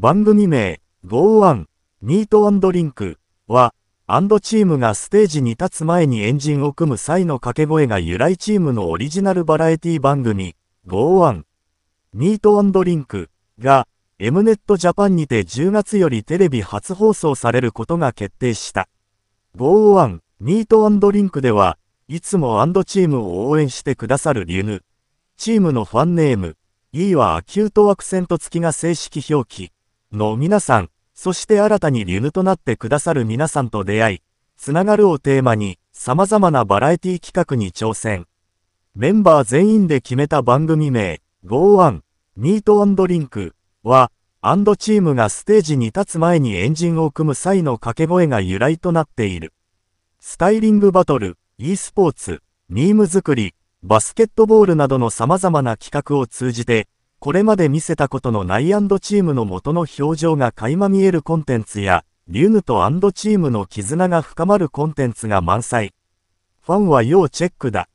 番組名、Go1、ミートリンクは、アンドチームがステージに立つ前にエンジンを組む際の掛け声が由来チームのオリジナルバラエティ番組、Go1、ミートリンクが、エムネットジャパンにて10月よりテレビ初放送されることが決定した。Go1、ミートリンクでは、いつもアンドチームを応援してくださるリュヌ。チームのファンネーム、E はアキュートアクセント付きが正式表記。の皆さん、そして新たにリヌとなってくださる皆さんと出会い、つながるをテーマに、様々なバラエティ企画に挑戦。メンバー全員で決めた番組名、Go1、ミートリンクは、アンドチームがステージに立つ前にエンジンを組む際の掛け声が由来となっている。スタイリングバトル、e スポーツ、ミーム作り、バスケットボールなどの様々な企画を通じて、これまで見せたことのないアンドチームの元の表情が垣間見えるコンテンツや、リュヌとアンドチームの絆が深まるコンテンツが満載。ファンは要チェックだ。